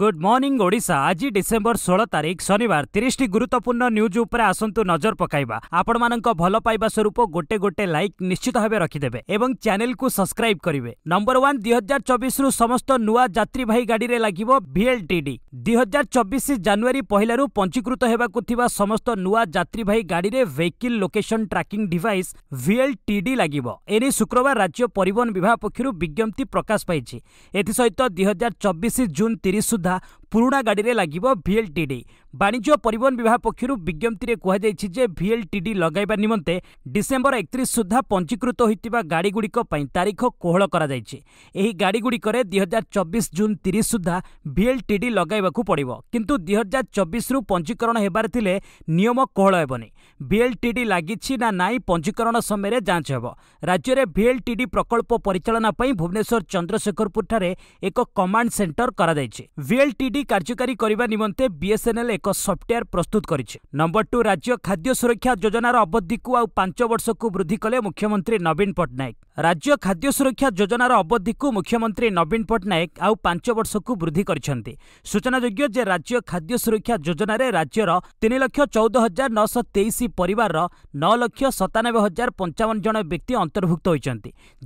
good morning Odisha આଜି December ଷୋହଳ ତାରିଖ ଶନିବାର ତିରିଶଟି ଗୁରୁତ୍ୱପୂର୍ଣ୍ଣ ନ୍ୟୁଜ୍ ଉପରେ ଆସନ୍ତୁ ନଜର ପକାଇବା ଆପଣମାନଙ୍କ ଭଲ ପାଇବା ସ୍ୱରୂପ ଗୋଟେ ଗୋଟେ ଲାଇକ୍ ନିଶ୍ଚିତ ଭାବେ ରଖିଦେବେ ଏବଂ ଚ୍ୟାନେଲକୁ ସବସ୍କ୍ରାଇବ୍ କରିବେ ନମ୍ବର ୱାନ୍ ଦୁଇ ହଜାର ଚବିଶରୁ ସମସ୍ତ ନୂଆ ଯାତ୍ରୀବାହୀ ଗାଡ଼ିରେ ଲାଗିବ ଭିଏଲ୍ଟିଡି ଦୁଇ ହଜାର ଚବିଶ ଜାନୁଆରୀ ପହିଲାରୁ ପଞ୍ଜୀକୃତ ହେବାକୁ ଥିବା ସମସ୍ତ ନୂଆ ଯାତ୍ରୀବାହୀ ଗାଡ଼ିରେ vehicle location tracking device VLTD ଲାଗିବ ଏନେଇ ଶୁକ୍ରବାର ରାଜ୍ୟ ପରିବହନ ବିଭାଗ ପକ୍ଷରୁ ବିଜ୍ଞପ୍ତି ପ୍ରକାଶ ପାଇଛି ଏଥିସହିତ ଦୁଇ ହଜାର ଚବିଶ ଜୁନ୍ ତିରିଶ суда পুরোড়া গাড়ি লাগিব ভিএলটিডি বাণিজ্য পরিবহন বিভাগ পক্ষ বিজ্ঞপ্তি কুহযাই যে ভিএলটিডি লগাইবা নিমন্তে ডিসেম্বর একত্রিশ সুদ্ধা পঞ্জীকৃত হয়ে গাড়িগুড়ি তারিখ কোহল করা এই গাড়িগুড়িকরে দুই হাজার চব্বিশ জুন তিরিশ সুদ্ধা ভিএলটিডি লগাইবা পড়ব কিন্তু দুই হাজার চব্বিশরু পঞ্জীকরণ ହେବାର ଥିଲେ ନିୟମ କୋହଳ ହେବନି ଭିଏଲ୍ଟିଡି ଲାଗିଛି ନା ନାହିଁ ପଞ୍ଜୀକରଣ ସମୟରେ ଯାଞ୍ଚ ହେବ ରାଜ୍ୟରେ ଭିଏଲ୍ଟିଡି ପ୍ରକଳ୍ପ ପରିଚାଳନା ପାଇଁ ଭୁବନେଶ୍ୱର ଚନ୍ଦ୍ରଶେଖରପୁରଠାରେ ଏକ କମାଣ୍ଡ ସେଣ୍ଟର କରାଯାଇଛି ଭିଏଲ୍ଟିଡି কার্যকারী করা নিমন্তে বিএসএনএল এক সফটওয়্যার প্রস্তুত করেছে নম্বর টু রাজ্য খাদ্য সুরক্ষা যোজনার অবধিকু আউ পাঁচ বর্ষকু বৃদ্ধি কলে মুখ্যমন্ত্রী নবীন পট্টনাক রাজ্য খাদ্য সুরক্ষা যোজনার অবধিকু মুখ্যমন্ত্রী নবীন পট্টনাক আউ পাঁচ বর্ষকু বৃদ্ধি করেছেন সূচনাযোগ্য যে রাজ্য খাদ্য সুরক্ষা যোজনার রাজ্যর তিন লক্ষ চৌদ হাজার নশ তেইশ পরিবার নয় লক্ষ সতানবে হাজার পঞ্চাবন জন ব্যক্তি অন্তর্ভুক্ত হয়েছেন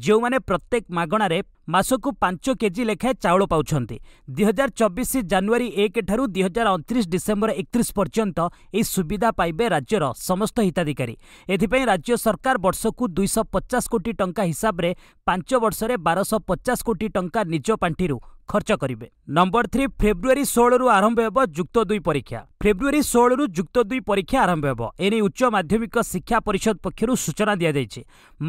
যে প্রত্যেক মাগণার ମାସକୁ ପାଞ୍ଚ କେଜି ଲେଖାଏଁ ଚାଉଳ ପାଉଛନ୍ତି ଦୁଇହଜାର ଚବିଶ ଜାନୁଆରୀ ଏକ ଠାରୁ ଦୁଇହଜାର ଅଣତିରିଶ ଡିସେମ୍ବର ଏକତିରିଶ ପର୍ଯ୍ୟନ୍ତ ଏହି ସୁବିଧା ପାଇବେ ରାଜ୍ୟର ସମସ୍ତ ହିତାଧିକାରୀ ଏଥିପାଇଁ ରାଜ୍ୟ ସରକାର ବର୍ଷକୁ ଦୁଇଶହ ପଚାଶ କୋଟି ଟଙ୍କା ହିସାବରେ ପାଞ୍ଚ ବର୍ଷରେ ବାରଶହ ପଚାଶ କୋଟି ଟଙ୍କା ନିଜ ପାଣ୍ଠିରୁ ଖର୍ଚ୍ଚ କରିବେ ନମ୍ବର ଥ୍ରୀ ଫେବୃଆରୀ ଷୋହଳରୁ ଆରମ୍ଭ ହେବ ଯୁକ୍ତ ଦୁଇ ପରୀକ୍ଷା ଫେବୃଆରୀ ଷୋହଳରୁ ଯୁକ୍ତ ଦୁଇ ପରୀକ୍ଷା ଆରମ୍ଭ ହେବ ଏନେଇ ଉଚ୍ଚ ମାଧ୍ୟମିକ ଶିକ୍ଷା ପରିଷଦ ପକ୍ଷରୁ ସୂଚନା ଦିଆଯାଇଛି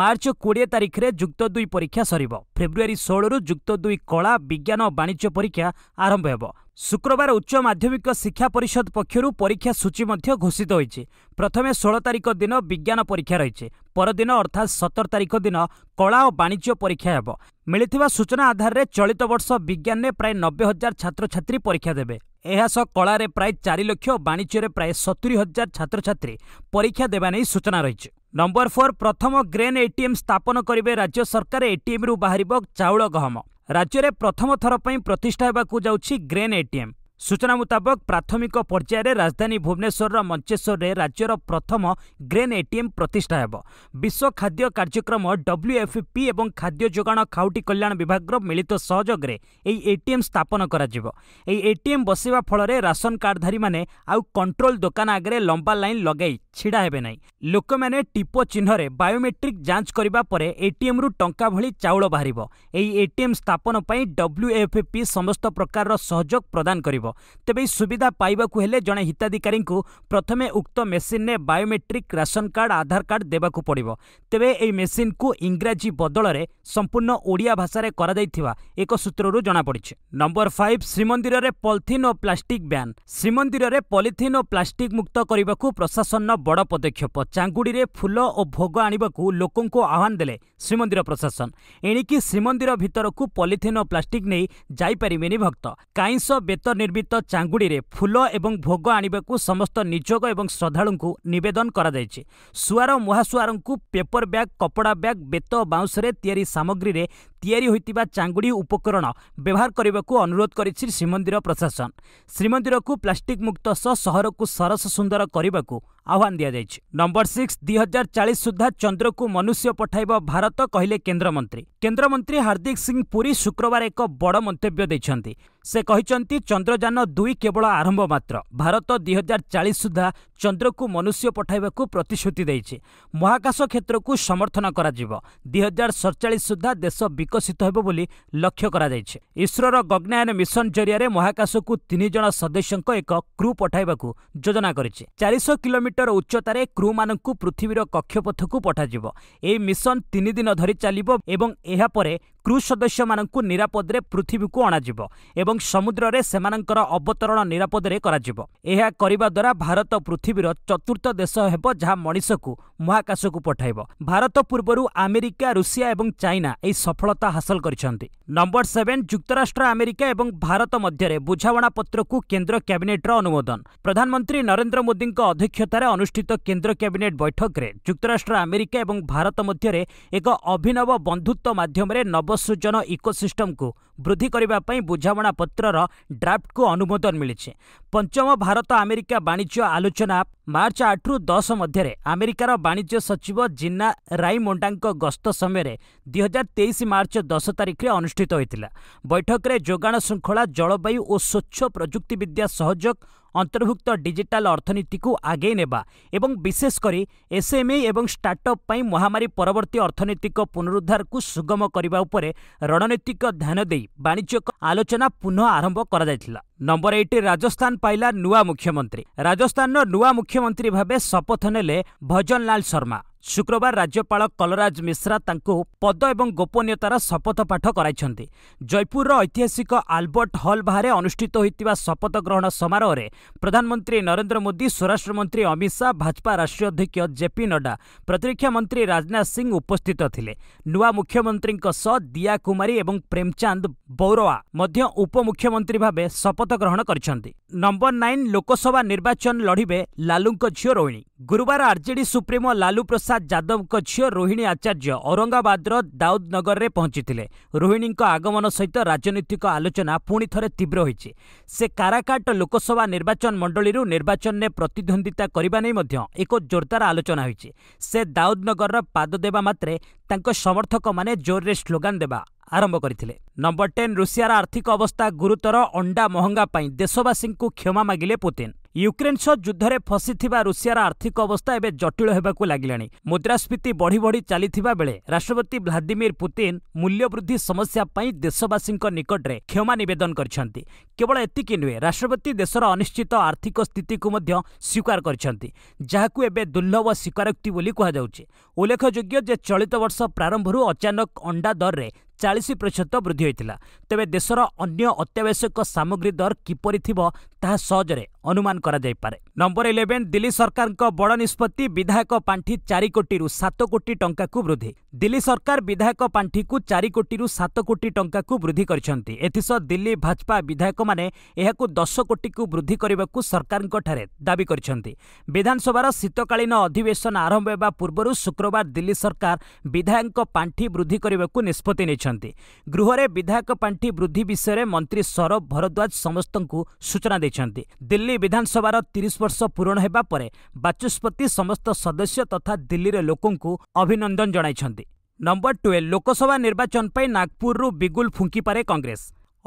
ମାର୍ଚ୍ଚ କୋଡ଼ିଏ ତାରିଖରେ ଯୁକ୍ତ ଦୁଇ ପରୀକ୍ଷା ସରିବ ଫେବୃଆରୀ ଷୋହଳରୁ ଯୁକ୍ତ ଦୁଇ କଳା ବିଜ୍ଞାନ ଓ ବାଣିଜ୍ୟ ପରୀକ୍ଷା ଆରମ୍ଭ ହେବ ଶୁକ୍ରବାର ଉଚ୍ଚ ମାଧ୍ୟମିକ ଶିକ୍ଷା ପରିଷଦ ପକ୍ଷରୁ ପରୀକ୍ଷା ସୂଚୀ ମଧ୍ୟ ଘୋଷିତ ହୋଇଛି ପ୍ରଥମେ ଷୋହଳ ତାରିଖ ଦିନ ବିଜ୍ଞାନ ପରୀକ୍ଷା ରହିଛି ପରଦିନ ଅର୍ଥାତ୍ ସତର ତାରିଖ ଦିନ କଳା ଓ ବାଣିଜ୍ୟ ପରୀକ୍ଷା ହେବ ମିଳିଥିବା ସୂଚନା ଆଧାରରେ ଚଳିତ ବର୍ଷ ବିଜ୍ଞାନରେ ପ୍ରାୟ ନବେ ହଜାର ଛାତ୍ରଛାତ୍ରୀ ପରୀକ୍ଷା ଦେବେ ଏହା ସହ କଳାରେ ପ୍ରାୟ ଚାରି ଲକ୍ଷ ଓ ବାଣିଜ୍ୟରେ ପ୍ରାୟ ସତୁରୀ ହଜାର ଛାତ୍ରଛାତ୍ରୀ ପରୀକ୍ଷା ଦେବା ନେଇ ସୂଚନା ରହିଛି ନମ୍ବର ଫୋର୍ ପ୍ରଥମ ଗ୍ରେନ୍ ଏଟିଏମ୍ ସ୍ଥାପନ କରିବେ ରାଜ୍ୟ ସରକାର ଏଟିଏମ୍ରୁ ବାହାରିବ ଚାଉଳ ଗହମ ରାଜ୍ୟରେ ପ୍ରଥମ ଥର ପାଇଁ ପ୍ରତିଷ୍ଠା ହେବାକୁ ଯାଉଛି ଗ୍ରେନ୍ ଏଟିଏମ୍ ସୂଚନା ମୁତାବକ ପ୍ରାଥମିକ ପର୍ଯ୍ୟାୟରେ ରାଜଧାନୀ ଭୁବନେଶ୍ୱରର ମଞ୍ଚେଶ୍ୱରରେ ରାଜ୍ୟର ପ୍ରଥମ ଗ୍ରେନ୍ ଏଟିଏମ୍ ପ୍ରତିଷ୍ଠା ହେବ ବିଶ୍ୱ ଖାଦ୍ୟ କାର୍ଯ୍ୟକ୍ରମ ଡବ୍ଲ୍ୟୁଏଫ୍ପି ଏବଂ ଖାଦ୍ୟ ଯୋଗାଣ ଖାଉଟି କଲ୍ୟାଣ ବିଭାଗର ମିଳିତ ସହଯୋଗରେ ଏହି ଏଟିଏମ୍ ସ୍ଥାପନ କରାଯିବ ଏହି ଏଟିଏମ୍ ବସିବା ଫଳରେ ରାସନ କାର୍ଡଧାରୀମାନେ ଆଉ କଣ୍ଟ୍ରୋଲ ଦୋକାନ ଆଗରେ ଲମ୍ବା ଲାଇନ୍ ଲଗାଇ ଛିଡ଼ା ହେବେ ନାହିଁ ଲୋକମାନେ ଟିପୋ ଚିହ୍ନରେ ବାୟୋମେଟ୍ରିକ୍ ଯାଞ୍ଚ କରିବା ପରେ ଏଟିଏମ୍ରୁ ଟଙ୍କା ଭଳି ଚାଉଳ ବାହାରିବ ଏହି ଏଟିଏମ୍ ସ୍ଥାପନ ପାଇଁ ଡବ୍ଲ୍ୟୁଏଫ୍ପି ସମସ୍ତ ପ୍ରକାରର ସହଯୋଗ ପ୍ରଦାନ କରିବ ହେବ ତେବେ ଏହି ସୁବିଧା ପାଇବାକୁ ହେଲେ ଜଣେ ହିତାଧିକାରୀଙ୍କୁ ପ୍ରଥମେ ଉକ୍ତ ମେସିନ୍ରେ biometric ration card Aadhaar card ଦେବାକୁ ପଡ଼ିବ ତେବେ ଏହି ମେସିନ୍କୁ ଇଂରାଜୀ ବଦଳରେ ସମ୍ପୂର୍ଣ୍ଣ ଓଡ଼ିଆ ଭାଷାରେ କରାଯାଇଥିବା ଏକ ସୂତ୍ରରୁ ଜଣାପଡ଼ିଛି ନମ୍ବର ଫାଇଭ୍ ଶ୍ରୀମନ୍ଦିରରେ ପଲିଥିନ୍ ଓ ପ୍ଲାଷ୍ଟିକ୍ ବ୍ୟାନ୍ ଶ୍ରୀମନ୍ଦିରରେ ପଲିଥିନ୍ ଓ ପ୍ଲାଷ୍ଟିକ୍ ମୁକ୍ତ କରିବାକୁ ପ୍ରଶାସନର ବଡ଼ ପଦକ୍ଷେପ ଚାଙ୍ଗୁଡ଼ିରେ ଫୁଲ ଓ ଭୋଗ ଆଣିବାକୁ ଲୋକଙ୍କୁ ଆହ୍ୱାନ ଦେଲେ ଶ୍ରୀମନ୍ଦିର ପ୍ରଶାସନ ଏଣିକି ଶ୍ରୀମନ୍ଦିର ଭିତରକୁ ପଲିଥିନ୍ ଓ ପ୍ଲାଷ୍ଟିକ୍ ନେଇ ଯାଇପାରିବେନି ଭକ୍ତ କାଇଁସ ବେତ ନିର୍ମିତ ନିର୍ମିତ ଚାଙ୍ଗୁଡ଼ିରେ ଫୁଲ ଏବଂ ଭୋଗ ଆଣିବାକୁ ସମସ୍ତ ନିଯୋଗ ଏବଂ ଶ୍ରଦ୍ଧାଳୁଙ୍କୁ ନିବେଦନ କରାଯାଇଛି ସୁଆର ମହାସୁଆରଙ୍କୁ ପେପର ବ୍ୟାଗ୍ କପଡ଼ା ବ୍ୟାଗ୍ ବେତ ବାଉଁଶରେ ତିଆରି ସାମଗ୍ରୀରେ ତିଆରି ହୋଇଥିବା ଚାଙ୍ଗୁଡ଼ି ଉପକରଣ ବ୍ୟବହାର କରିବାକୁ ଅନୁରୋଧ କରିଛି ଶ୍ରୀମନ୍ଦିର ପ୍ରଶାସନ ଶ୍ରୀମନ୍ଦିରକୁ ପ୍ଲାଷ୍ଟିକ୍ ମୁକ୍ତ ସହ ସହରକୁ ସରସ ସୁନ୍ଦର କରିବାକୁ ଆହ୍ୱାନ ଦିଆଯାଇଛି ନମ୍ବର ସିକ୍ସ ଦୁଇ ହଜାର ଚାଳିଶ ସୁଦ୍ଧା ଚନ୍ଦ୍ରକୁ ମନୁଷ୍ୟ ପଠାଇବ ଭାରତ କହିଲେ କେନ୍ଦ୍ରମନ୍ତ୍ରୀ କେନ୍ଦ୍ରମନ୍ତ୍ରୀ ହାର୍ଦ୍ଦିକ ସିଂ ପୁରୀ ଶୁକ୍ରବାର ଏକ ବଡ଼ ମନ୍ତବ୍ୟ ଦେଇଛନ୍ତି ସେ କହିଛନ୍ତି ଚନ୍ଦ୍ରଯାନ ଦୁଇ କେବଳ ଆରମ୍ଭ ମାତ୍ର ଭାରତ ଦୁଇ ହଜାର ଚାଳିଶ ସୁଦ୍ଧା ଚନ୍ଦ୍ରକୁ ମନୁଷ୍ୟ ପଠାଇବାକୁ ପ୍ରତିଶ୍ରୁତି ଦେଇଛି ମହାକାଶ କ୍ଷେତ୍ରକୁ ସମର୍ଥନ କରାଯିବ ଦୁଇ ହଜାର ସଡ଼ଚାଳିଶ ସୁଦ୍ଧା ଦେଶ ବିକଶିତ ହେବ ବୋଲି ଲକ୍ଷ୍ୟ କରାଯାଇଛି ଇସ୍ରୋର ଗଗ୍ନାୟନ ମିଶନ ଜରିଆରେ ମହାକାଶକୁ ତିନି ଜଣ ସଦସ୍ୟଙ୍କ ଏକ କ୍ରୁ ପଠାଇବାକୁ ଯୋଜନା କରିଛି ଚାରିଶହ କିଲୋମିଟର ମିଟର ଉଚ୍ଚତାରେ କ୍ରୁମାନଙ୍କୁ ପୃଥିବୀର କକ୍ଷପଥକୁ ପଠାଯିବ ଏହି ମିଶନ ତିନି ଦିନ ଧରି ଚାଲିବ ଏବଂ ଏହାପରେ କ୍ରୁ ସଦସ୍ୟମାନଙ୍କୁ ନିରାପଦରେ ପୃଥିବୀକୁ ଅଣାଯିବ ଏବଂ ସମୁଦ୍ରରେ ସେମାନଙ୍କର ଅବତରଣ ନିରାପଦରେ କରାଯିବ ଏହା କରିବା ଦ୍ୱାରା ଭାରତ ପୃଥିବୀର ଚତୁର୍ଥ ଦେଶ ହେବ ଯାହା ମଣିଷକୁ ମହାକାଶକୁ ପଠାଇବ ଭାରତ ପୂର୍ବରୁ ଆମେରିକା ରୁଷିଆ ଏବଂ ଚାଇନା ଏହି ସଫଳତା ହାସଲ କରିଛନ୍ତି ନମ୍ବର ସେଭେନ୍ ଯୁକ୍ତରାଷ୍ଟ୍ର ଆମେରିକା ଏବଂ ଭାରତ ମଧ୍ୟରେ ବୁଝାମଣାପତ୍ରକୁ କେନ୍ଦ୍ର କ୍ୟାବିନେଟ୍ର ଅନୁମୋଦନ ପ୍ରଧାନମନ୍ତ୍ରୀ ନରେନ୍ଦ୍ର ମୋଦିଙ୍କ ଅଧ୍ୟକ୍ଷତା ଜାକର୍ତ୍ତାରେ ଅନୁଷ୍ଠିତ କେନ୍ଦ୍ର କ୍ୟାବିନେଟ୍ ବୈଠକରେ ଯୁକ୍ତରାଷ୍ଟ୍ର ଆମେରିକା ଏବଂ ଭାରତ ମଧ୍ୟରେ ଏକ ଅଭିନବ ବନ୍ଧୁତ୍ୱ ମାଧ୍ୟମରେ ନବସୃଜନ ଇକୋସିଷ୍ଟମ୍କୁ ବୃଦ୍ଧି କରିବା ପାଇଁ ବୁଝାମଣା ପତ୍ରର ଡ୍ରାଫ୍ଟକୁ ଅନୁମୋଦନ ମିଳିଛି ପଞ୍ଚମ ଭାରତ ଆମେରିକା ବାଣିଜ୍ୟ ଆଲୋଚନା ମାର୍ଚ୍ଚ ଆଠରୁ ଦଶ ମଧ୍ୟରେ ଆମେରିକାର ବାଣିଜ୍ୟ ସଚିବ ଜିନା ରାଇମୋଣ୍ଡାଙ୍କ ଗସ୍ତ ସମୟରେ ଦୁଇହଜାର ତେଇଶ ମାର୍ଚ୍ଚ ଦଶ ତାରିଖରେ ଅନୁଷ୍ଠିତ ହୋଇଥିଲା ବୈଠକରେ ଯୋଗାଣ ଶୃଙ୍ଖଳା ଜଳବାୟୁ ଓ ସ୍ୱଚ୍ଛ ପ୍ରଯୁକ୍ତିବିଦ୍ୟା ସହଯୋଗ ଅନ୍ତର୍ଭୁକ୍ତ ଡିଜିଟାଲ୍ ଅର୍ଥନୀତିକୁ ଆଗେଇ ନେବା ଏବଂ ବିଶେଷ କରି ଏସ୍ଏମ୍ଇ ଏବଂ ଷ୍ଟାର୍ଟଅପ୍ ପାଇଁ ମହାମାରୀ ପରବର୍ତ୍ତୀ ଅର୍ଥନୈତିକ ପୁନରୁଦ୍ଧାରକୁ ସୁଗମ କରିବା ଉପରେ ରଣନୈତିକ ଧ୍ୟାନ ଦେଇ ବାଣିଜ୍ୟ ଆଲୋଚନା ପୁନଃ ଆରମ୍ଭ କରାଯାଇଥିଲା ନମ୍ବର ଏଇଟ୍ ରାଜସ୍ଥାନ ପାଇଲା ନୂଆ ମୁଖ୍ୟମନ୍ତ୍ରୀ ରାଜସ୍ଥାନର ନୂଆ ମୁଖ୍ୟମନ୍ତ୍ରୀ ଭାବେ ଶପଥ ନେଲେ ଭଜନଲାଲ ଶର୍ମା ଶୁକ୍ରବାର ରାଜ୍ୟପାଳ କଲରାଜ ମିଶ୍ରା ତାଙ୍କୁ ପଦ ଏବଂ ଗୋପନୀୟତାର ଶପଥପାଠ କରାଇଛନ୍ତି ଜୟପୁରର ଐତିହାସିକ ଆଲବର୍ଟ ହଲ୍ ବାହାରେ ଅନୁଷ୍ଠିତ ହୋଇଥିବା ଶପଥ ଗ୍ରହଣ ସମାରୋହରେ ପ୍ରଧାନମନ୍ତ୍ରୀ ନରେନ୍ଦ୍ର ମୋଦି ସ୍ୱରାଷ୍ଟ୍ରମନ୍ତ୍ରୀ ଅମିତ ଶାହା ଭାଜପା ରାଷ୍ଟ୍ରୀୟ ଅଧ୍ୟକ୍ଷ ଜେପି ନଡ୍ଡା ପ୍ରତିରକ୍ଷା ମନ୍ତ୍ରୀ ରାଜନାଥ ସିଂ ଉପସ୍ଥିତ ଥିଲେ ନୂଆ ମୁଖ୍ୟମନ୍ତ୍ରୀଙ୍କ ସହ ଦିୟା କୁମାରୀ ଏବଂ ପ୍ରେମଚାନ୍ଦ ବୌରୱା ମଧ୍ୟ ଉପମୁଖ୍ୟମନ୍ତ୍ରୀ ଭାବେ ଶପଥ ଗ୍ରହଣ କରିଛନ୍ତି ନମ୍ବର ନାଇନ୍ ଲୋକସଭା ନିର୍ବାଚନ ଲଢ଼ିବେ ଲାଲୁଙ୍କ ଝିଅ ରୋହିଣୀ ଗୁରୁବାର ଆର୍ଜେଡି ସୁପ୍ରିମୋ ଲାଲୁ ପ୍ରସାଦ ଆଶା ଯାଦବଙ୍କ ଝିଅ ରୋହିଣୀ ଆଚାର୍ଯ୍ୟ ଔରଙ୍ଗାବାଦର ଦାଉଦନଗରରେ ପହଞ୍ଚିଥିଲେ ରୋହିଣୀଙ୍କ ଆଗମନ ସହିତ ରାଜନୈତିକ ଆଲୋଚନା ପୁଣି ଥରେ ତୀବ୍ର ହୋଇଛି ସେ କାରାକାଟ ଲୋକସଭା ନିର୍ବାଚନ ମଣ୍ଡଳୀରୁ ନିର୍ବାଚନରେ ପ୍ରତିଦ୍ୱନ୍ଦିତା କରିବା ନେଇ ମଧ୍ୟ ଏକ ଜୋରଦାର ଆଲୋଚନା ହୋଇଛି ସେ ଦାଉଦନଗରର ପାଦ ଦେବା ମାତ୍ରେ ତାଙ୍କ ସମର୍ଥକମାନେ ଜୋରରେ ସ୍ଲୋଗାନ୍ ଦେବା ଆରମ୍ଭ କରିଥିଲେ ନମ୍ବର ଟେନ୍ ରୁଷିଆର ଆର୍ଥିକ ଅବସ୍ଥା ଗୁରୁତର ଅଣ୍ଡା ମହଙ୍ଗା ପାଇଁ ଦେଶବାସୀଙ୍କୁ କ୍ଷମା ମାଗିଲେ ପୁତିନ୍ ୟୁକ୍ରେନ୍ ସହ ଯୁଦ୍ଧରେ ଫସିଥିବା ରୁଷିଆର ଆର୍ଥିକ ଅବସ୍ଥା ଏବେ ଜଟିଳ ହେବାକୁ ଲାଗିଲାଣି ମୁଦ୍ରାସ୍ଫୀତି ବଢ଼ି ବଢ଼ି ଚାଲିଥିବା ବେଳେ ରାଷ୍ଟ୍ରପତି ଭ୍ଲାଦିମିର୍ ପୁତିନ୍ ମୂଲ୍ୟବୃଦ୍ଧି ସମସ୍ୟା ପାଇଁ ଦେଶବାସୀଙ୍କ ନିକଟରେ କ୍ଷମା ନିବେଦନ କରିଛନ୍ତି କେବଳ ଏତିକି ନୁହେଁ ରାଷ୍ଟ୍ରପତି ଦେଶର ଅନିଶ୍ଚିତ ଆର୍ଥିକ ସ୍ଥିତିକୁ ମଧ୍ୟ ସ୍ୱୀକାର କରିଛନ୍ତି ଯାହାକୁ ଏବେ ଦୁର୍ଲଭ ସ୍ୱୀକାରୋକ୍ତି ବୋଲି କୁହାଯାଉଛି ଉଲ୍ଲେଖଯୋଗ୍ୟ ଯେ ଚଳିତ ବର୍ଷ ପ୍ରାରମ୍ଭରୁ ଅଚାନକ ଅଣ୍ଡା ଦରରେ ଚାଳିଶ ପ୍ରତିଶତ ବୃଦ୍ଧି ହୋଇଥିଲା ତେବେ ଦେଶର ଅନ୍ୟ ଅତ୍ୟାବଶ୍ୟକ ସାମଗ୍ରୀ ଦର କିପରି ଥିବ ତାହା ସହଜରେ ଅନୁମାନ କରାଯାଇପାରେ ନମ୍ବର ଇଲେଭେନ୍ ଦିଲ୍ଲୀ ସରକାରଙ୍କ ବଡ଼ ନିଷ୍ପତ୍ତି ବିଧାୟକ ପାଣ୍ଠି ଚାରି କୋଟିରୁ ସାତ କୋଟି ଟଙ୍କାକୁ ବୃଦ୍ଧି ଦିଲ୍ଲୀ ସରକାର ବିଧାୟକ ପାଣ୍ଠିକୁ ଚାରି କୋଟିରୁ ସାତ କୋଟି ଟଙ୍କାକୁ ବୃଦ୍ଧି କରିଛନ୍ତି ଏଥିସହ ଦିଲ୍ଲୀ ଭାଜପା ବିଧାୟକମାନେ ଏହାକୁ ଦଶ କୋଟିକୁ ବୃଦ୍ଧି କରିବାକୁ ସରକାରଙ୍କଠାରେ ଦାବି କରିଛନ୍ତି ବିଧାନସଭାର ଶୀତକାଳୀନ ଅଧିବେଶନ ଆରମ୍ଭ ହେବା ପୂର୍ବରୁ ଶୁକ୍ରବାର ଦିଲ୍ଲୀ ସରକାର ବିଧାୟକଙ୍କ ପାଣ୍ଠି ବୃଦ୍ଧି କରିବାକୁ ନିଷ୍ପତ୍ତି ନେଇଛନ୍ତି ଗୃହରେ ବିଧାୟକ ପାଣ୍ଠି ବୃଦ୍ଧି ବିଷୟରେ ମନ୍ତ୍ରୀ ସୌରଭ ଭରଦ୍ୱାଜ ସମସ୍ତଙ୍କୁ ସୂଚନା ଦେଇଛନ୍ତି ଦିଲ୍ଲୀ ଦିଲ୍ଲୀ ବିଧାନସଭାର ତିରିଶ ବର୍ଷ ପୂରଣ ହେବା ପରେ ବାଚସ୍ପତି ସମସ୍ତ ସଦସ୍ୟ ତଥା ଦିଲ୍ଲୀର ଲୋକଙ୍କୁ ଅଭିନନ୍ଦନ ଜଣାଇଛନ୍ତି ନମ୍ବର ଟୁଏଲ୍ ଲୋକସଭା ନିର୍ବାଚନ ପାଇଁ ନାଗପୁରରୁ ବିଗୁଲ ଫୁଙ୍କିପାରେ କଂଗ୍ରେସ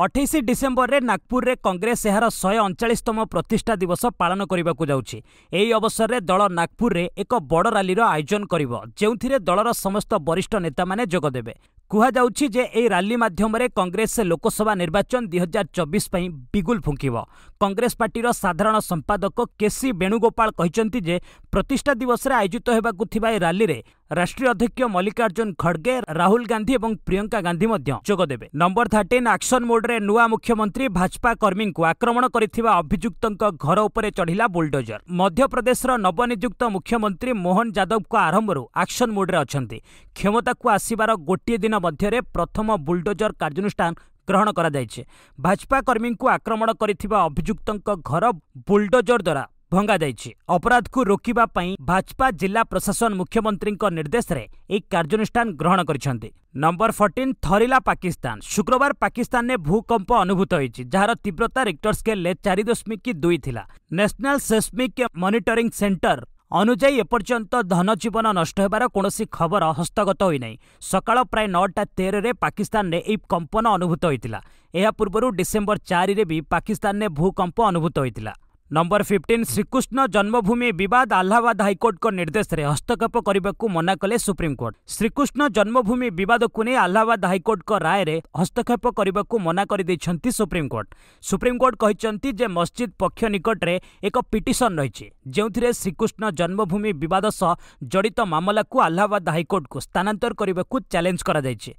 ଅଠେଇଶ ଡିସେମ୍ବରରେ ନାଗପୁରରେ କଂଗ୍ରେସ ଏହାର ଶହେ ଅଣଚାଳିଶତମ ପ୍ରତିଷ୍ଠା ଦିବସ ପାଳନ କରିବାକୁ ଯାଉଛି ଏହି ଅବସରରେ ଦଳ ନାଗପୁରରେ ଏକ ବଡ଼ ରାଲିର ଆୟୋଜନ କରିବ ଯେଉଁଥିରେ ଦଳର ସମସ୍ତ ବରିଷ୍ଠ ନେତାମାନେ ଯୋଗଦେବେ କୁହାଯାଉଛି ଯେ ଏହି ରାଲି ମାଧ୍ୟମରେ କଂଗ୍ରେସ ଲୋକସଭା ନିର୍ବାଚନ ଦୁଇହଜାର ଚବିଶ ପାଇଁ ବିଗୁଲ ଫୁଙ୍କିବ କଂଗ୍ରେସ ପାର୍ଟିର ସାଧାରଣ ସମ୍ପାଦକ କେସି ବେଣୁଗୋପାଳ କହିଛନ୍ତି ଯେ ପ୍ରତିଷ୍ଠା ଦିବସରେ ଆୟୋଜିତ ହେବାକୁ ଥିବା ଏହି ରାଲିରେ ରାଷ୍ଟ୍ରୀୟ ଅଧ୍ୟକ୍ଷ ମଲ୍ଲିକାର୍ଜୁନ ଖଡ଼ଗେ ରାହୁଲ ଗାନ୍ଧି ଏବଂ ପ୍ରିୟଙ୍କା ଗାନ୍ଧି ମଧ୍ୟ ଯୋଗଦେବେ ନମ୍ବର ଥାର୍ଟିନ୍ ଆକ୍ସନ ମୋଡ୍ରେ ନୂଆ ମୁଖ୍ୟମନ୍ତ୍ରୀ ଭାଜପା କର୍ମୀଙ୍କୁ ଆକ୍ରମଣ କରିଥିବା ଅଭିଯୁକ୍ତଙ୍କ ଘର ଉପରେ ଚଢ଼ିଲା ବୁଲଡୋଜର ମଧ୍ୟପ୍ରଦେଶର ନବନିଯୁକ୍ତ ମୁଖ୍ୟମନ୍ତ୍ରୀ ମୋହନ ଯାଦବଙ୍କ ଆରମ୍ଭରୁ ଆକ୍ସନ ମୋଡ୍ରେ ଅଛନ୍ତି କ୍ଷମତାକୁ ଆସିବାର ଗୋଟିଏ ଦିନ ମଧ୍ୟରେ ପ୍ରଥମ ବୁଲଡୋଜର କାର୍ଯ୍ୟାନୁଷ୍ଠାନ ଗ୍ରହଣ କରାଯାଇଛି ଭାଜପା କର୍ମୀଙ୍କୁ ଆକ୍ରମଣ କରିଥିବା ଅଭିଯୁକ୍ତଙ୍କ ଘର ବୁଲଡୋଜର ଦ୍ୱାରା ଭଙ୍ଗାଯାଇଛି ଅପରାଧକୁ ରୋକିବା ପାଇଁ ଭାଜପା ଜିଲ୍ଲା ପ୍ରଶାସନ ମୁଖ୍ୟମନ୍ତ୍ରୀଙ୍କ ନିର୍ଦ୍ଦେଶରେ ଏହି କାର୍ଯ୍ୟାନୁଷ୍ଠାନ ଗ୍ରହଣ କରିଛନ୍ତି ନମ୍ବର ଫର୍ଟିନ୍ ଥରିଲା ପାକିସ୍ତାନ ଶୁକ୍ରବାର ପାକିସ୍ତାନରେ ଭୂକମ୍ପ ଅନୁଭୂତ ହୋଇଛି ଯାହାର ତୀବ୍ରତା ରିକ୍ଟର ସ୍କେଲ୍ରେ ଚାରି ଦଶମିକ ଦୁଇ ଥିଲା ନ୍ୟାସନାଲ୍ ସେସ୍ମିକ୍ ମନିଟରିଂ ସେଣ୍ଟର अनुजय ए पर्यंत धनजीवन नष्ट হবার কোনসি খবর হস্তগত হই নাই সকাল প্রায় 9:13 রে পাকিস্তান নে এই কম্পন অনুভূত হইছিল এ পূর্বর ডিসেম্বর 4 রে বি পাকিস্তান নে ভূমিকম্প অনুভূত হইছিল ନମ୍ବର ଫିଫ୍ଟିନ୍ ଶ୍ରୀକୃଷ୍ଣ ଜନ୍ମଭୂମି ବିବାଦ ଆହ୍ଲାବାଦ ହାଇକୋର୍ଟଙ୍କ ନିର୍ଦ୍ଦେଶରେ ହସ୍ତକ୍ଷେପ କରିବାକୁ ମନା କଲେ ସୁପ୍ରିମକୋର୍ଟ ଶ୍ରୀକୃଷ୍ଣ ଜନ୍ମଭୂମି ବିବାଦକୁ ନେଇ ଆହ୍ଲାବାଦ ହାଇକୋର୍ଟଙ୍କ ରାୟରେ ହସ୍ତକ୍ଷେପ କରିବାକୁ ମନା କରିଦେଇଛନ୍ତି ସୁପ୍ରିମକୋର୍ଟ ସୁପ୍ରିମକୋର୍ଟ କହିଛନ୍ତି ଯେ ମସ୍ଜିଦ୍ ପକ୍ଷ ନିକଟରେ ଏକ ପିଟିସନ୍ ରହିଛି ଯେଉଁଥିରେ ଶ୍ରୀକୃଷ୍ଣ ଜନ୍ମଭୂମି ବିବାଦ ସହ ଜଡ଼ିତ ମାମଲାକୁ ଆହ୍ଲାବାଦ ହାଇକୋର୍ଟକୁ ସ୍ଥାନାନ୍ତର କରିବାକୁ ଚ୍ୟାଲେଞ୍ଜ କରାଯାଇଛି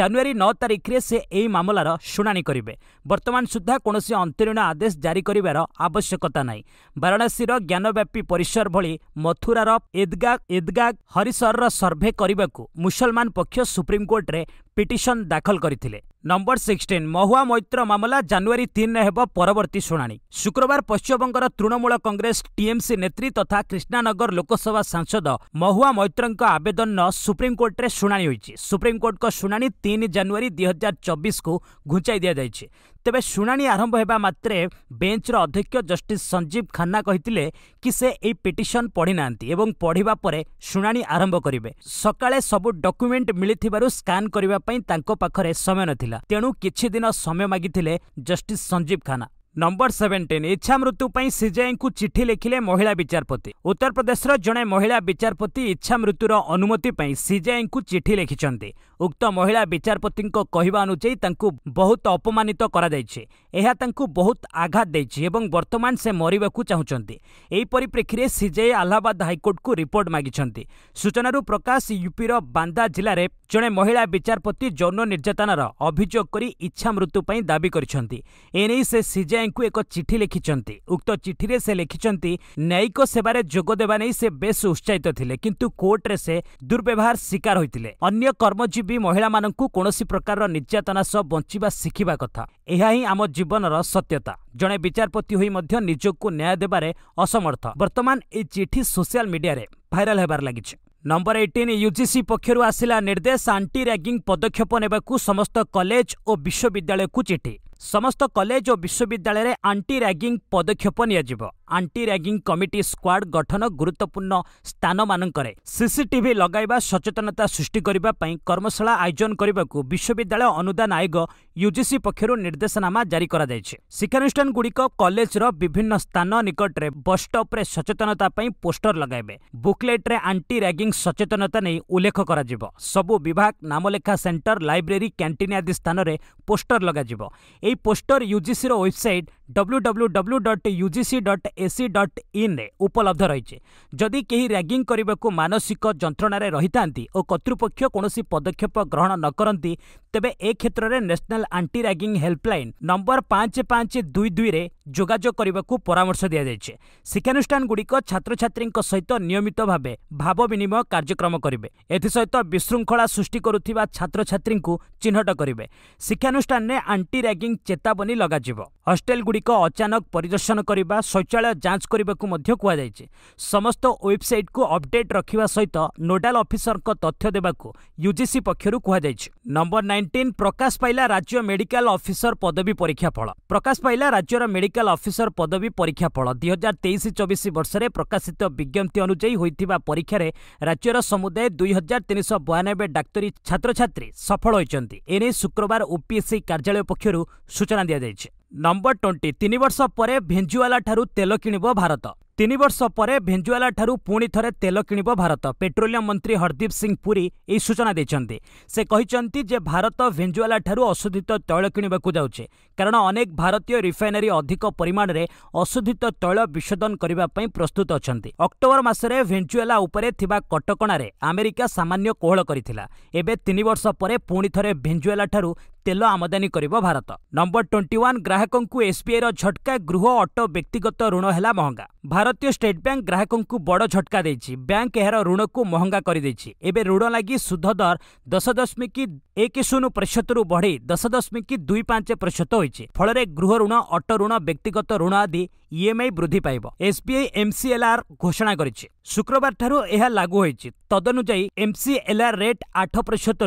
ଜାନୁଆରୀ ନଅ ତାରିଖରେ ସେ ଏହି ମାମଲାର ଶୁଣାଣି କରିବେ ବର୍ତ୍ତମାନ ସୁଦ୍ଧା କୌଣସି ଅନ୍ତରୀଣ ଆଦେଶ ଜାରି କରିବାର ଆବଶ୍ୟକତା ଆବଶ୍ୟକତା ନାହିଁ ବାରାଣସୀର ଜ୍ଞାନବ୍ୟାପୀ ପରିସର ଭଳି ମଥୁରାର ଇଦ୍ଗା ଇଦ୍ଗା ହରିସରର ସର୍ଭେ କରିବାକୁ ମୁସଲମାନ ପକ୍ଷ ସୁପ୍ରିମକୋର୍ଟରେ ପିଟିସନ୍ ଦାଖଲ କରିଥିଲେ নম্বর সিক্সটিন মহুয়া মৈତ୍ର ମାମଲା ଜାନୁଆରୀ ତିନିରେ ହେବ ପରବର୍ତ୍ତୀ ଶୁଣାଣି ଶୁକ୍ରବାର ପଶ୍ଚିମବଙ୍ଗର ତୃଣମୂଳ କଂଗ୍ରେସ ଟିଏମ୍ସି ନେତ୍ରୀ ତଥା କ୍ରିଷ୍ଣାନଗର ଲୋକସଭା ସାଂସଦ ମହୁଆ ମୈତ୍ରଙ୍କ ଆବେଦନର ସୁପ୍ରିମକୋର୍ଟରେ ଶୁଣାଣି ହୋଇଛି ସୁପ୍ରିମକୋର୍ଟଙ୍କ ଶୁଣାଣି ତିନି ଜାନୁଆରୀ ଦୁଇହଜାର ଚବିଶକୁ ଘୁଞ୍ଚାଇ ଦିଆଯାଇଛି ତେବେ ଶୁଣାଣି ଆରମ୍ଭ ହେବା ମାତ୍ରେ ବେଞ୍ଚର ଅଧ୍ୟକ୍ଷ ଜଷ୍ଟିସ୍ ସଞ୍ଜୀବ ଖାନ୍ନା କହିଥିଲେ କି ସେ ଏହି ପିଟିସନ୍ ପଢ଼ିନାହାନ୍ତି ଏବଂ ପଢ଼ିବା ପରେ ଶୁଣାଣି ଆରମ୍ଭ କରିବେ ସକାଳେ ସବୁ ଡକ୍ୟୁମେଣ୍ଟ ମିଳିଥିବାରୁ ସ୍କାନ୍ କରିବା ପାଇଁ ତାଙ୍କ ପାଖରେ ସମୟ ନଥିଲା ଥିଲା ତେଣୁ କିଛି ଦିନ ସମୟ ମାଗିଥିଲେ justice Sanjiv Khanna number seventeen ଇଚ୍ଛାମୃତ୍ୟୁ ପାଇଁ ସିଜେଆଇଙ୍କୁ ଚିଠି ଲେଖିଲେ ମହିଳା ବିଚାରପତି ଉତ୍ତରପ୍ରଦେଶର ଜଣେ ମହିଳା ବିଚାରପତି ଇଚ୍ଛାମୃତ୍ୟୁର ଅନୁମତି ପାଇଁ ସିଜେଆଇଙ୍କୁ ଚିଠି ଲେଖିଛନ୍ତି ଉକ୍ତ ମହିଳା ବିଚାରପତିଙ୍କ କହିବା ଅନୁଯାୟୀ ତାଙ୍କୁ ବହୁତ ଅପମାନିତ କରାଯାଇଛି ଏହା ତାଙ୍କୁ ବହୁତ ଆଘାତ ଦେଇଛି ଏବଂ ବର୍ତ୍ତମାନ ସେ ମରିବାକୁ ଚାହୁଁଛନ୍ତି ଏହି ପରିପ୍ରେକ୍ଷୀରେ ସିଜେଆଇ ଆହ୍ଲାବାଦ ହାଇକୋର୍ଟକୁ ରିପୋର୍ଟ ମାଗିଛନ୍ତି ସୂଚନାରୁ ପ୍ରକାଶ ୟୁପିର ବାନ୍ଦା ଜିଲ୍ଲାରେ ଜଣେ ମହିଳା ବିଚାରପତି ଯୌନ ନିର୍ଯାତନାର ଅଭିଯୋଗ କରି ଇଚ୍ଛାମୃତ୍ୟୁ ପାଇଁ ଦାବି କରିଛନ୍ତି ଏନେଇ ସେ ସିଜେଆଇ ପଟ୍ଟନାୟକଙ୍କୁ ଏକ ଚିଠି ଲେଖିଛନ୍ତି ଉକ୍ତ ଚିଠିରେ ସେ ଲେଖିଛନ୍ତି ନ୍ୟାୟିକ ସେବାରେ ଯୋଗ ଦେବା ନେଇ ସେ ବେଶ୍ ଉତ୍ସାହିତ ଥିଲେ କିନ୍ତୁ କୋର୍ଟରେ ସେ ଦୁର୍ବ୍ୟବହାର ଶିକାର ହୋଇଥିଲେ ଅନ୍ୟ କର୍ମଜୀବୀ ମହିଳାମାନଙ୍କୁ କୌଣସି ପ୍ରକାରର ନିର୍ଯାତନା ସହ ବଞ୍ଚିବା ଶିଖିବା କଥା ଏହା ହିଁ ଆମ ଜୀବନର ସତ୍ୟତା ଜଣେ ବିଚାରପତି ହୋଇ ମଧ୍ୟ ନିଜକୁ ନ୍ୟାୟ ଦେବାରେ ଅସମର୍ଥ ବର୍ତ୍ତମାନ ଏହି ଚିଠି ସୋସିଆଲ ମିଡିଆରେ ଭାଇରାଲ ହେବାରେ ଲାଗିଛି ନମ୍ବର ଏଇଟିନ୍ ୟୁଜିସି ପକ୍ଷରୁ ଆସିଲା ନିର୍ଦ୍ଦେଶ ଆଣ୍ଟି ରାଗିଂ ପଦକ୍ଷେପ ନେବାକୁ ସମସ୍ତ କଲେଜ ଓ ବିଶ୍ୱବିଦ୍ୟାଳୟକୁ ଚିଠି ସମସ୍ତ କଲେଜ ଓ ବିଶ୍ୱବିଦ୍ୟାଳୟରେ ଆଣ୍ଟି ରାଗିଂ ପଦକ୍ଷେପ ନିଆଯିବ ଆଣ୍ଟି ରାଗିଂ କମିଟି ସ୍କ୍ୱାଡ୍ ଗଠନ ଗୁରୁତ୍ୱପୂର୍ଣ୍ଣ ସ୍ଥାନମାନଙ୍କରେ ସିସିଟିଭି ଲଗାଇବା ସଚେତନତା ସୃଷ୍ଟି କରିବା ପାଇଁ କର୍ମଶାଳା ଆୟୋଜନ କରିବାକୁ ବିଶ୍ୱବିଦ୍ୟାଳୟ ଅନୁଦାନ ଆୟୋଗ ୟୁଜିସି ପକ୍ଷରୁ ନିର୍ଦ୍ଦେଶନାମା ଜାରି କରାଯାଇଛି ଶିକ୍ଷାନୁଷ୍ଠାନଗୁଡ଼ିକ କଲେଜର ବିଭିନ୍ନ ସ୍ଥାନ ନିକଟରେ ବସ୍ଷ୍ଟପ୍ରେ ସଚେତନତା ପାଇଁ ପୋଷ୍ଟର ଲଗାଇବେ ବୁକ୍ଲେଟ୍ରେ ଆଣ୍ଟି ରାଗିଂ ସଚେତନତା ନେଇ ଉଲ୍ଲେଖ କରାଯିବ ସବୁ ବିଭାଗ ନାମଲେଖା ସେଣ୍ଟର ଲାଇବ୍ରେରୀ କ୍ୟାଣ୍ଟିନ୍ ଆଦି ସ୍ଥାନରେ ପୋଷ୍ଟର ଲଗାଯିବ ଏହି ପୋଷ୍ଟର ୟୁଜିସିର website W W W dot UGC dot AC dot ଇନ୍ରେ ଉପଲବ୍ଧ ରହିଛି ଯଦି କେହି ରାଗିଂ କରିବାକୁ ମାନସିକ ଯନ୍ତ୍ରଣାରେ ରହିଥାନ୍ତି ଓ କର୍ତ୍ତୃପକ୍ଷ କୌଣସି ପଦକ୍ଷେପ ଗ୍ରହଣ ନ କରନ୍ତି ତେବେ ଏ କ୍ଷେତ୍ରରେ national anti ragging helpline number ପାଞ୍ଚ ପାଞ୍ଚ ଦୁଇ ଦୁଇରେ যোগাযযোগ কৰিবাকৈ পৰামৰ্শ দিয়া হৈছে শিক্ষা অনুষ্ঠান গুড়িৰ ছাত্র-ছাত্রীৰ সৈতে নিয়মিতভাৱে ভাব বিনিময় কাৰ্যprogramm কৰিবে এতি সৈতে বিmathscrंखला সৃষ্টি কৰുതിবা ছাত্র-ছাত্রীংকু চিনহট কৰিবে শিক্ষা অনুষ্ঠাননে এন্টি ৰেগিং চেতাবনী লগাজিবো Hostel গুড়িৰ আচানক পৰীক্ষণ কৰিবা সচ্চাল্য জাঞ্জ কৰিবাকৈ মধ্য কোৱা যায়ে সমস্ত ওয়েবসাইট কো আপডেট ৰাখিবা সৈতে নোডাল অফিસરক তথ্য দেবা কো UGC পক্ষৰ কোৱা যায়ে নম্বৰ 19 প্ৰকাশ পাইলা ৰাজ্য মেডিকেল অফিસર পদবী পৰীক্ষা ফল প্ৰকাশ পাইলা ৰাজ্যৰ মেডিকেল ମେଡିକାଲ ଅଫିସର ପଦବୀ ପରୀକ୍ଷାଫଳ ଦୁଇ ହଜାର ତେଇଶ ଚବିଶ ବର୍ଷରେ ପ୍ରକାଶିତ ବିଜ୍ଞପ୍ତି ଅନୁଯାୟୀ ହୋଇଥିବା ପରୀକ୍ଷାରେ ରାଜ୍ୟର ସମୁଦାୟ ଦୁଇ ହଜାର ତିନିଶହ ବୟାନବେ ଡାକ୍ତରୀ ଛାତ୍ରଛାତ୍ରୀ ସଫଳ ହୋଇଛନ୍ତି ଏନେଇ ଶୁକ୍ରବାର ଓପିଏସ୍ସି କାର୍ଯ୍ୟାଳୟ ପକ୍ଷରୁ ସୂଚନା ଦିଆଯାଇଛି ନମ୍ବର ଟ୍ୱେଣ୍ଟି ତିନି ବର୍ଷ ପରେ ଭେଞ୍ଜୁଆଲାଠାରୁ ତେଲ କିଣିବ ଭାରତ ତିନି ବର୍ଷ ପରେ ଭେଞ୍ଜୁଏଲାଠାରୁ ପୁଣି ଥରେ ତେଲ କିଣିବ ଭାରତ ପେଟ୍ରୋଲିୟମ ମନ୍ତ୍ରୀ ହରଦୀପ ସିଂ ପୁରୀ ଏହି ସୂଚନା ଦେଇଛନ୍ତି ସେ କହିଛନ୍ତି ଯେ ଭାରତ ଭେଞ୍ଜୁଏଲାଠାରୁ ଅଶୋଧିତ ତୈଳ କିଣିବାକୁ ଯାଉଛି କାରଣ ଅନେକ ଭାରତୀୟ ରିଫାଇନାରୀ ଅଧିକ ପରିମାଣରେ ଅଶୋଧିତ ତୈଳ ବିଶୋଧନ କରିବା ପାଇଁ ପ୍ରସ୍ତୁତ ଅଛନ୍ତି ଅକ୍ଟୋବର ମାସରେ ଭେଞ୍ଜୁଏଲା ଉପରେ ଥିବା କଟକଣାରେ ଆମେରିକା ସାମାନ୍ୟ କୋହଳ କରିଥିଲା ଏବେ ତିନି ବର୍ଷ ପରେ ପୁଣି ଥରେ ଭେଞ୍ଜୁଏଲାଠାରୁ ତେଲ ଆମଦାନୀ କରିବ ଭାରତ ନମ୍ବର ଟ୍ୱେଣ୍ଟି ୱାନ୍ ଗ୍ରାହକଙ୍କୁ ଏସ୍ବିଆଇର ଝଟକା ଗୃହ ଅଟୋ ବ୍ୟକ୍ତିଗତ ଋଣ ହେଲା ମହଙ୍ଗା ଭାରତୀୟ ଷ୍ଟେଟ୍ ବ୍ୟାଙ୍କ ଗ୍ରାହକଙ୍କୁ ବଡ଼ ଝଟକା ଦେଇଛି ବ୍ୟାଙ୍କ ଏହାର ଋଣକୁ ମହଙ୍ଗା କରିଦେଇଛି ଏବେ ଋଣ ଲାଗି ସୁଧ ଦର ଦଶ ଦଶମିକ ଏକ ଶୂନ ପ୍ରତିଶତରୁ ବଢ଼ି ଦଶ ଦଶମିକ ଦୁଇ ପାଞ୍ଚ ପ୍ରତିଶତ ହୋଇଛି ଫଳରେ ଗୃହ ଋଣ ଅଟୋ ଋଣ ବ୍ୟକ୍ତିଗତ ଋଣ ଆଦି ইএমআই বৃদ্ধি পাইব এসবিআই এমসিএলআর ঘোষণা করেছে শুক্রবার ঠারু এহা লাগু হয়েছে তদনুযায়ী এমসিএলআর রেট আঠ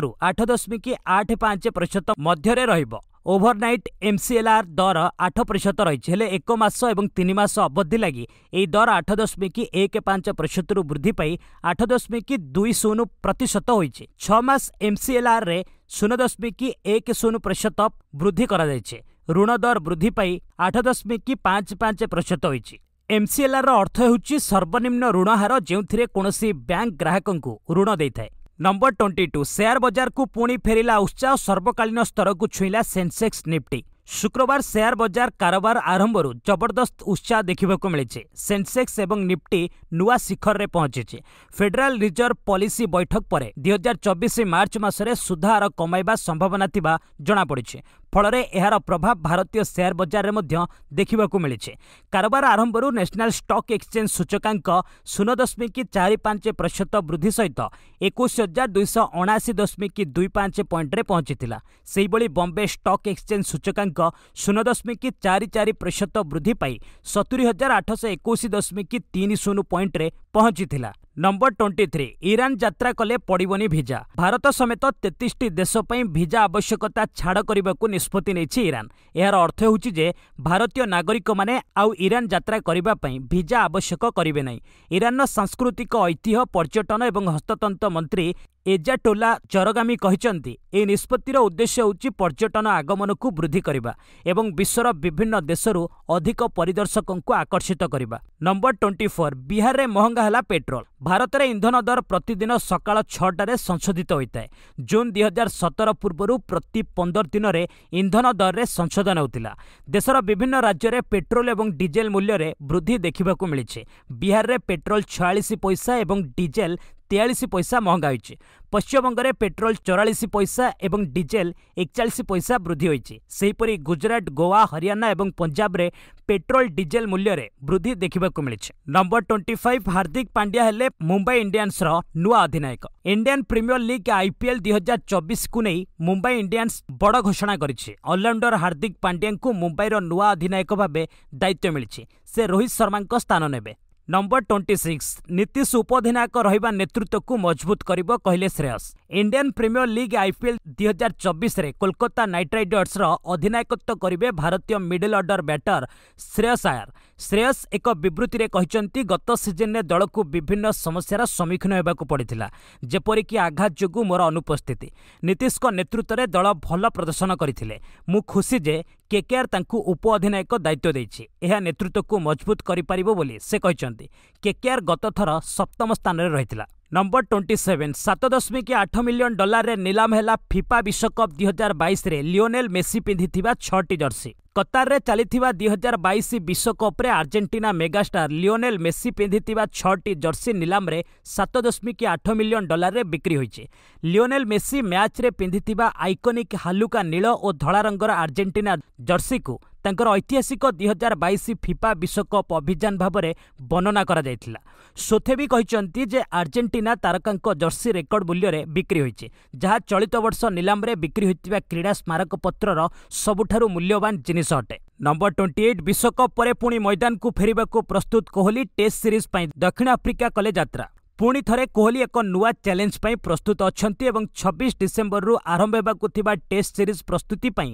রু আঠ দশমিক আঠ পাঁচ প্রতিশত মধ্যে রহব ওভরনাইট এমসিএলআর দর আঠ প্রতিশত রয়েছে হলে এক মাস এবং তিন মাস অবধি লাগি এই দর আঠ দশমিক এক পাঁচ প্রতিশতর বৃদ্ধি পাই আঠ দশমিক দুই শূন্য প্রতিশত হয়েছে ছ মাস এমসিএলআর রে শূন্য দশমিক এক শূন্য প্রতিশত বৃদ্ধি করা যাইছে ଋଣ ଦର ବୃଦ୍ଧି ପାଇ ଆଠ ଦଶମିକ ପାଞ୍ଚ ପାଞ୍ଚ ପ୍ରତିଶତ ହୋଇଛି ଏମ୍ସିଏଲ୍ଆର୍ର ଅର୍ଥ ହେଉଛି ସର୍ବନିମ୍ନ ଋଣ ହାର ଯେଉଁଥିରେ କୌଣସି ବ୍ୟାଙ୍କ ଗ୍ରାହକଙ୍କୁ ଋଣ ଦେଇଥାଏ ନମ୍ବର ଟ୍ୱେଣ୍ଟି ଟୁ ସେୟାର ବଜାରକୁ ପୁଣି ଫେରିଲା ଉତ୍ସାହ ସର୍ବକାଳୀନ ସ୍ତରକୁ ଛୁଇଁଲା ସେନ୍ସେକ୍ସ ନିଫ୍ଟି শুক্রবার শেয়ার বଜାର କାରବାର ଆରମ୍ଭରୁ ଜବରଦସ୍ତ ଉତ୍ସାହ ଦେଖିବାକୁ ମିଳିଛି ସେନ୍ସେକ୍ସ ଏବଂ ନିଫ୍ଟି ନୂଆ ଶିଖରରେ ପହଞ୍ଚିଛି ଫେଡେରାଲ ରିଜର୍ଭ ପଲିସି ବୈଠକ ପରେ ଦୁଇହଜାର ଚବିଶ ମାର୍ଚ୍ଚ ମାସରେ ସୁଧହାର କମାଇବା ସମ୍ଭାବନା ଥିବା ଜଣାପଡ଼ିଛି ଫଳରେ ଏହାର ପ୍ରଭାବ ଭାରତୀୟ ସେୟାର ବଜାରରେ ମଧ୍ୟ ଦେଖିବାକୁ ମିଳିଛି କାରବାର ଆରମ୍ଭରୁ ନ୍ୟାସନାଲ୍ ଷ୍ଟକ୍ ଏକ୍ସଚେଞ୍ଜ ସୂଚକାଙ୍କ ଶୂନ ଦଶମିକ ଚାରି ପାଞ୍ଚ ପ୍ରତିଶତ ବୃଦ୍ଧି ସହିତ ଏକୋଇଶ ହଜାର ଦୁଇଶହ ଅଣାଅଶୀ ଦଶମିକ ଦୁଇ ପାଞ୍ଚ ପଏଣ୍ଟରେ ପହଞ୍ଚିଥିଲା ସେହିଭଳି ବମ୍ବେ ଷ୍ଟକ୍ ଏକ୍ସଚେଞ୍ଜ ସୂଚକାଙ୍କ ଦଶମିକ ଶୂନ ଦଶମିକ ଚାରି ଚାରି ପ୍ରତିଶତ ବୃଦ୍ଧି ପାଇ ସତୁରି ହଜାର ଆଠଶହ ଏକୋଇଶ ଦଶମିକ ତିନି ଶୂନ ପଏଣ୍ଟରେ ପହଞ୍ଚିଥିଲା ନମ୍ବର ଟ୍ୱେଣ୍ଟି ଥ୍ରୀ ଇରାନ ଯାତ୍ରା କଲେ ପଡ଼ିବନି ଭିଜା ଭାରତ ସମେତ ତେତିଶଟି ଦେଶ ପାଇଁ ଭିଜା ଆବଶ୍ୟକତା ଛାଡ଼ କରିବାକୁ ନିଷ୍ପତ୍ତି ନେଇଛି ଇରାନ ଏହାର ଅର୍ଥ ହେଉଛି ଯେ ଭାରତୀୟ ନାଗରିକମାନେ ଆଉ ଇରାନ ଯାତ୍ରା କରିବା ପାଇଁ ଭିଜା ଆବଶ୍ୟକ କରିବେ ନାହିଁ ଇରାନର ସାଂସ୍କୃତିକ ଐତିହ୍ୟ ପର୍ଯ୍ୟଟନ ଏବଂ ହସ୍ତତନ୍ତ ମନ୍ତ୍ରୀ ଏଜାଟୋଲା ଚରଗାମି କହିଛନ୍ତି ଏହି ନିଷ୍ପତ୍ତିର ଉଦ୍ଦେଶ୍ୟ ହେଉଛି ପର୍ଯ୍ୟଟନ ଆଗମନକୁ ବୃଦ୍ଧି କରିବା ଏବଂ ବିଶ୍ୱର ବିଭିନ୍ନ ଦେଶରୁ ଅଧିକ ପରିଦର୍ଶକଙ୍କୁ ଆକର୍ଷିତ କରିବା ନମ୍ବର ଟ୍ୱେଣ୍ଟି ଫୋର୍ ବିହାରରେ ମହଙ୍ଗା ହେଲା ପେଟ୍ରୋଲ ଭାରତରେ ଇନ୍ଧନ ଦର ପ୍ରତିଦିନ ସକାଳ ଛଅଟାରେ ସଂଶୋଧିତ ହୋଇଥାଏ ଜୁନ୍ ଦୁଇହଜାର ସତର ପୂର୍ବରୁ ପ୍ରତି ପନ୍ଦର ଦିନରେ ଇନ୍ଧନ ଦରରେ ସଂଶୋଧନ ହେଉଥିଲା ଦେଶର ବିଭିନ୍ନ ରାଜ୍ୟରେ ପେଟ୍ରୋଲ ଏବଂ ଡିଜେଲ ମୂଲ୍ୟରେ ବୃଦ୍ଧି ଦେଖିବାକୁ ମିଳିଛି ବିହାରରେ ପେଟ୍ରୋଲ ଛୟାଳିଶ ପଇସା ଏବଂ ଡିଜେଲ তেয়াল্লিশ পয়সা মহঙ্গা হয়েছে পশ্চিমবঙ্গের পেট্রোল চৌরাশ পয়সা এবং ডিজেল একচাশ পয়সা বৃদ্ধি হয়েছে সেইপরি গুজরাট গোয়া হরিয়ানা এবং পঞ্জাবরে পেট্রোল ডিজেল মূল্যরে বৃদ্ধি দেখা মিছে number twenty five Hardik Pandya হলে মুম্বাই ইন্ডিয়ান্সর নূয়া অধিনায়ক ইন্ডিয়ান প্রিমিয়র লিগ আইপিএল দুই হাজার চবিশকু নেই মুম্বাই ইন্ডিয়ান্স বড় ঘোষণা করেছে অলরাউন্ডর হার্দিক পাণ্ডিয়া মুম্বাইর নূয়া অধিনায়ক ভাবে দায়িত্ব মিছে সে রোহিত শর্মাঙ্ স্থান নেবে ନମ୍ବର ଟ୍ୱେଣ୍ଟି ସିକ୍ସ ନୀତିଶ ଉପଧିନାୟକ ରହିବା ନେତୃତ୍ୱକୁ ମଜବୁତ କରିବ କହିଲେ Shreyas Indian Premier League IPL ଦୁଇ ହଜାର ଚବିଶରେ କୋଲକାତା ନାଇଟ୍ ରାଇଡର୍ସର ଅଧିନାୟକତ୍ୱ କରିବେ ଭାରତୀୟ ମିଡିଲ୍ ଅର୍ଡର ବ୍ୟାଟର ଶ୍ରେୟସ ଆୟର ଶ୍ରେୟସ୍ ଏକ ବିବୃତ୍ତିରେ କହିଛନ୍ତି ଗତ ସିଜନ୍ରେ ଦଳକୁ ବିଭିନ୍ନ ସମସ୍ୟାର ସମ୍ମୁଖୀନ ହେବାକୁ ପଡ଼ିଥିଲା ଯେପରିକି ଆଘାତ ଯୋଗୁଁ ମୋର ଅନୁପସ୍ଥିତି ନୀତିଶଙ୍କ ନେତୃତ୍ୱରେ ଦଳ ଭଲ ପ୍ରଦର୍ଶନ କରିଥିଲେ ମୁଁ ଖୁସି ଯେ କେକେଆର୍ ତାଙ୍କୁ ଉପ ଅଧିନାୟକ ଦାୟିତ୍ୱ ଦେଇଛି ଏହା ନେତୃତ୍ୱକୁ ମଜବୁତ କରିପାରିବ ବୋଲି ସେ କହିଛନ୍ତି କେକେଆର୍ ଗତଥର ସପ୍ତମ ସ୍ଥାନରେ ରହିଥିଲା ନମ୍ବର ଟ୍ୱେଣ୍ଟି ସେଭେନ୍ ସାତ ଦଶମିକ ଆଠ ମିଲିୟନ୍ ଡଲାରରେ ନିଲାମ ହେଲା ଫିଫା ବିଶ୍ୱକପ୍ ଦୁଇହଜାର ବାଇଶରେ ଲିଓନେଲ୍ ମେସି ପିନ୍ଧିଥିବା ଛଅଟି ଜର୍ସି କତାରରେ ଚାଲିଥିବା ଦୁଇ ହଜାର ବାଇଶ ବିଶ୍ୱକପ୍ରେ ଆର୍ଜେଣ୍ଟିନା ମେଗାଷ୍ଟାର୍ ଲିଓନେଲ୍ ମେସି ପିନ୍ଧିଥିବା ଛଅଟି ଜର୍ସି ନିଲାମରେ ସାତ ଦଶମିକ ଆଠ ମିଲିୟନ୍ ଡଲାରରେ ବିକ୍ରି ହୋଇଛି ଲିଓନେଲ୍ ମେସି ମ୍ୟାଚ୍ରେ ପିନ୍ଧିଥିବା ଆଇକୋନିକ୍ ହାଲୁକା ନୀଳ ଓ ଧଳା ରଙ୍ଗର ଆର୍ଜେଣ୍ଟିନା ଜର୍ସିକୁ ତାଙ୍କର ଐତିହାସିକ ଦୁଇହଜାର ବାଇଶ ଫିଫା ବିଶ୍ୱକପ୍ ଅଭିଯାନ ଭାବରେ ବର୍ଣ୍ଣନା କରାଯାଇଥିଲା ସୋଥେବି କହିଛନ୍ତି ଯେ ଆର୍ଜେଣ୍ଟିନା ତାରକାଙ୍କ ଜର୍ସି ରେକର୍ଡ ମୂଲ୍ୟରେ ବିକ୍ରି ହୋଇଛି ଯାହା ଚଳିତ ବର୍ଷ ନିଲାମରେ ବିକ୍ରି ହୋଇଥିବା କ୍ରୀଡ଼ା ସ୍ମାରକପତ୍ରର ସବୁଠାରୁ ମୂଲ୍ୟବାନ ଜିନିଷ ଅଟେ ନମ୍ବର ଟ୍ୱେଣ୍ଟି ଏଇଟ୍ ବିଶ୍ୱକପ୍ ପରେ ପୁଣି ମଇଦାନକୁ ଫେରିବାକୁ ପ୍ରସ୍ତୁତ କୋହଲି ଟେଷ୍ଟ ସିରିଜ୍ ପାଇଁ ଦକ୍ଷିଣ ଆଫ୍ରିକା କଲେ ଯାତ୍ରା ପୁଣି ଥରେ କୋହଲି ଏକ ନୂଆ ଚ୍ୟାଲେଞ୍ଜ ପାଇଁ ପ୍ରସ୍ତୁତ ଅଛନ୍ତି ଏବଂ ଛବିଶ ଡିସେମ୍ବରରୁ ଆରମ୍ଭ ହେବାକୁ ଥିବା ଟେଷ୍ଟ ସିରିଜ୍ ପ୍ରସ୍ତୁତି ପାଇଁ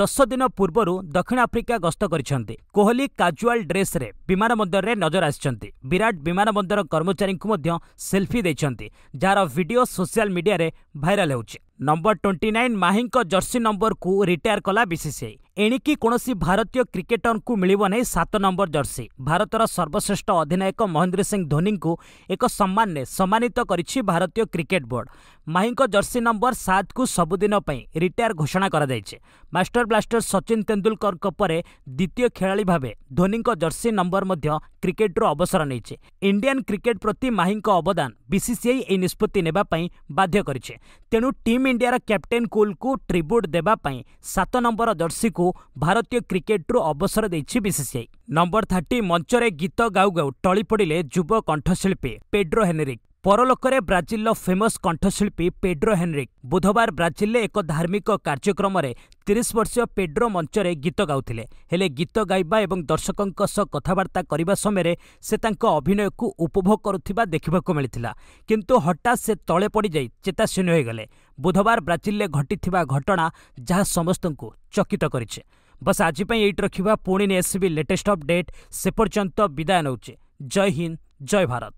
ଦଶ ଦିନ ପୂର୍ବରୁ ଦକ୍ଷିଣ ଆଫ୍ରିକା ଗସ୍ତ କରିଛନ୍ତି କୋହଲି କାଜୁଆଲ୍ ଡ୍ରେସ୍ରେ ବିମାନ ବନ୍ଦରରେ ନଜର ଆସିଛନ୍ତି ବିରାଟ ବିମାନ ବନ୍ଦର କର୍ମଚାରୀଙ୍କୁ ମଧ୍ୟ ସେଲ୍ଫି ଦେଇଛନ୍ତି ଯାହାର ଭିଡ଼ିଓ ସୋସିଆଲ୍ ମିଡିଆରେ ଭାଇରାଲ୍ ହେଉଛି ନମ୍ବର ଟ୍ୱେଣ୍ଟି ନାଇନ୍ ମାହିଙ୍କ ଜର୍ସି ନମ୍ବରକୁ ରିଟାୟାର୍ କଲା ବିସିସିଆଇ ଏଣିକି କୌଣସି ଭାରତୀୟ କ୍ରିକେଟରଙ୍କୁ ମିଳିବ ନାହିଁ ସାତ ନମ୍ବର ଜର୍ସି ଭାରତର ସର୍ବଶ୍ରେଷ୍ଠ ଅଧିନାୟକ ମହେନ୍ଦ୍ର ସିଂ ଧୋନିଙ୍କୁ ଏକ ସମ୍ମାନରେ ସମ୍ମାନିତ କରିଛି ଭାରତୀୟ କ୍ରିକେଟ ବୋର୍ଡ ମାହିଙ୍କ ଜର୍ସି ନମ୍ବର ସାତକୁ ସବୁଦିନ ପାଇଁ ରିଟାୟାର ଘୋଷଣା କରାଯାଇଛି ମାଷ୍ଟର ବ୍ଲାଷ୍ଟର ସଚିନ ତେନ୍ଦୁଲକରଙ୍କ ପରେ ଦ୍ୱିତୀୟ ଖେଳାଳି ଭାବେ ଧୋନିଙ୍କ ଜର୍ସି ନମ୍ବର ମଧ୍ୟ କ୍ରିକେଟରୁ ଅବସର ନେଇଛି ଇଣ୍ଡିଆନ୍ କ୍ରିକେଟ ପ୍ରତି ମାହିଙ୍କ ଅବଦାନ ବିସିସିଆଇ ଏହି ନିଷ୍ପତ୍ତି ନେବା ପାଇଁ ବାଧ୍ୟ କରିଛି ତେଣୁ ଟିମ୍ ଇଣ୍ଡିଆର କ୍ୟାପ୍ଟେନ୍ କୁଲ୍କୁ ଟ୍ରିବ୍ୟୁଟ୍ ଦେବା ପାଇଁ ସାତ ନମ୍ବର ଜର୍ସିକୁ ଖେଳାଳିଙ୍କୁ ଭାରତୀୟ କ୍ରିକେଟ୍ରୁ ଅବସର ଦେଇଛି ବିସିସିଆଇ ନମ୍ବର ଥାର୍ଟି ମଞ୍ଚରେ ଗୀତ ଗାଉ ଗାଉ ଟଳି ପଡ଼ିଲେ ଯୁବ କଣ୍ଠଶିଳ୍ପୀ ପେଡ୍ରୋ ହେନେରିକ୍ ପରଲୋକରେ ବ୍ରାଜିଲର ଫେମସ୍ କଣ୍ଠଶିଳ୍ପୀ ପେଡ୍ରୋ ହେନ୍ରିକ୍ ବୁଧବାର ବ୍ରାଜିଲରେ ଏକ ଧାର୍ମିକ କାର୍ଯ୍ୟକ୍ରମରେ ତିରିଶ ବର୍ଷୀୟ ପେଡ୍ରୋ ମଞ୍ଚରେ ଗୀତ ଗାଉଥିଲେ ହେଲେ ଗୀତ ଗାଇବା ଏବଂ ଦର୍ଶକଙ୍କ ସହ କଥାବାର୍ତ୍ତା କରିବା ସମୟରେ ସେ ତାଙ୍କ ଅଭିନୟକୁ ଉପଭୋଗ କରୁଥିବା ଦେଖିବାକୁ ମିଳିଥିଲା କିନ୍ତୁ ହଠାତ୍ ସେ ତଳେ ପଡ଼ିଯାଇ ଚେତାଶୂନ୍ୟ ହୋଇଗଲେ ବୁଧବାର ବ୍ରାଜିଲରେ ଘଟିଥିବା ଘଟଣା ଯାହା ସମସ୍ତଙ୍କୁ ଚକିତ କରିଛି ବସ୍ ଆଜି ପାଇଁ ଏଇଠି ରଖିବା ପୁଣି ଏସ୍ସିବି ଲେଟେଷ୍ଟ ଅପଡେଟ୍ ସେପର୍ଯ୍ୟନ୍ତ ବିଦାୟ ନେଉଛି ଜୟ ହିନ୍ଦ ଜୟ ଭାରତ